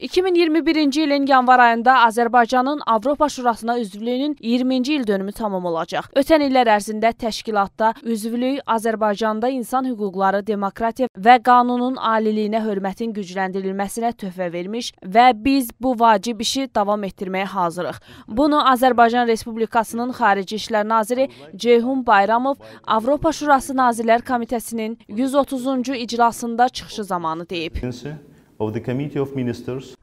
2021-ci ilin yanvar ayında Azərbaycanın Avropa Şurasına üzvlüyünün 20-ci il dönümü tamam olacaq. Ötən illər ərzində təşkilatda üzvlük Azərbaycanda insan hüquqları, demokratiya və qanunun aliliyinə hörmətin gücləndirilməsinə töhfə vermiş və biz bu vacib işi davam etdirməyə hazırıq. Bunu Azərbaycan Respublikasının Xarici İşlər Naziri Ceyhun Bayramov Avropa Şurası Nazirlər Komitəsinin 130-cu iclasında çıxışı zamanı deyib.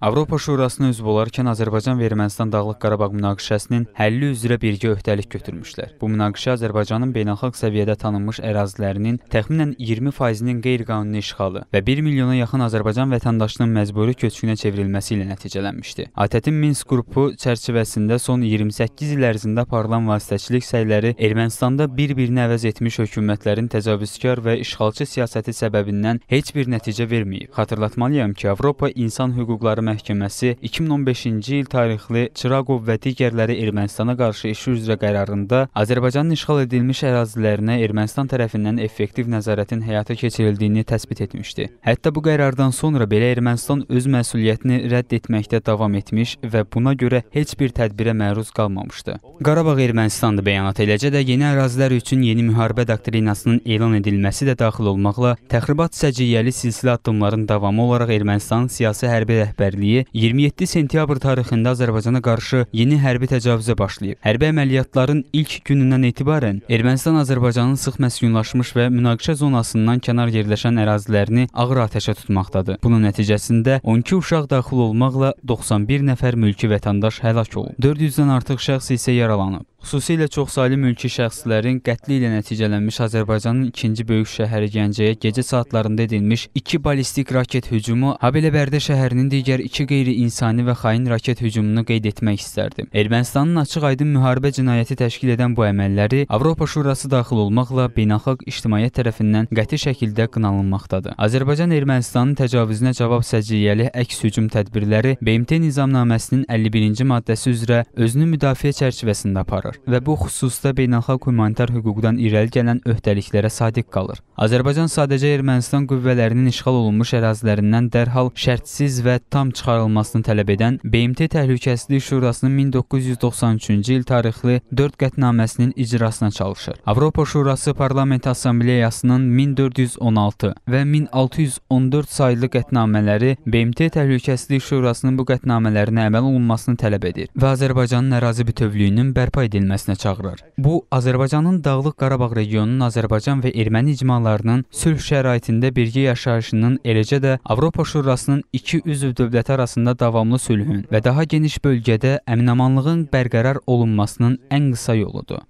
Avropa Şurasına üzv olarkən Azərbaycan və Ermənistan Dağlıq Qarabağ münaqişəsinin həlli üzrə birgə öhdəlik götürmüşlər. Bu münaqişə Azərbaycanın beynəlxalq səviyyədə tanınmış ərazilərinin təxminən 20%-nin qeyri-qanuni işğalı və 1 milyona yaxın Azərbaycan vətəndaşının məcburi köçkünə çevrilməsi ilə nəticələnmişdi. ATƏT-in Minsk qrupu çərçivəsində son 28 il ərzində aparılan vasitəçilik səyləri Ermənistanda bir-birini əvəz etmiş hökumətlərin təcavüzkar və işğalçı siyasəti səbəbindən heç bir nəticə verməyib. Xatırlatmalıyam ki, Avropa İnsan Hüquqları Məhkəməsi 2015-ci il tarixli Çıraqov və digərləri Ermənistana qarşı işi üzrə qərarında Azərbaycanın işğal edilmiş ərazilərinə Ermənistan tərəfindən effektiv nəzarətin həyata keçirildiyini təsbit etmişdi. Hətta bu qərardan sonra belə Ermənistan öz məsuliyyətini rədd etməkdə davam etmiş və buna görə heç bir tədbirə məruz qalmamışdı. Qarabağ Ermənistandı bəyanatı eləcə də yeni ərazilər üçün yeni müharibə doktrinasının elan edilməsi də daxil olmaqla təxribat səciyyəli silsilə addımların davamı olaraq Ermənistan Ermənistanın siyasi hərbi rəhbərliyi 27 sentyabr tarixində Azərbaycana qarşı yeni hərbi təcavüzə başlayıb. Hərbi əməliyyatların ilk günündən etibarən Ermənistan Azərbaycanın sıx məskunlaşmış və münaqişə zonasından kənar yerləşən ərazilərini ağır atəşə tutmaqdadır. Bunun nəticəsində 12 uşaq daxil olmaqla 91 nəfər mülki vətəndaş həlak olub. 400-dən artıq şəxs isə yaralanıb. Xüsusilə çoxsaylı mülki şəxslərin qətli ilə nəticələnmiş Azərbaycanın ikinci böyük şəhəri Gəncəyə gecə saatlarında edilmiş iki ballistik raket hücumu Habelə Bərdə şəhərinin digər iki qeyri-insani və xain raket hücumunu qeyd etmək istərdim. Ermənistanın açıq-aydın müharibə cinayəti təşkil edən bu əməlləri Avropa Şurası daxil olmaqla beynəlxalq ictimaiyyət tərəfindən qəti şəkildə qınanılmaqdadır. Azərbaycan Ermənistanın təcavüzünə cavab səciyyəli əks hücum tədbirləri BMT nizamnaməsinin 51-ci maddəsi üzrə özünü müdafiə çərçivəsində aparır və bu xüsusda beynəlxalq humanitar hüquqdan irəli gələn öhdəliklərə sadiq qalır. Azərbaycan sadəcə Ermənistan qüvvələrinin işğal olunmuş ərazilərindən dərhal dərhal şərtsiz və tam çıxarılmasını tələb edən BMT Təhlükəsizlik Şurasının 1993-cü il tarixli 4 qətnaməsinin icrasına çalışır. Avropa Şurası Parlament Assambleyasının 1416 və 1614 saylı qətnamələri BMT Təhlükəsizlik Şurasının bu qətnamələrinə əməl olunmasını tələb edir və Azərbaycanın ərazi bütövlüyünün bərpa edilməsinə çağırır. Bu Azərbaycanın Dağlıq Qarabağ regionunun Azərbaycan və Erməni icmalarının sülh şəraitində birgə yaşayışının eləcə də Avropa Şurası Şurasının iki üzv dövləti arasında davamlı sülhün və daha geniş bölgədə əminamanlığın bərqərar olunmasının ən qısa yoludur.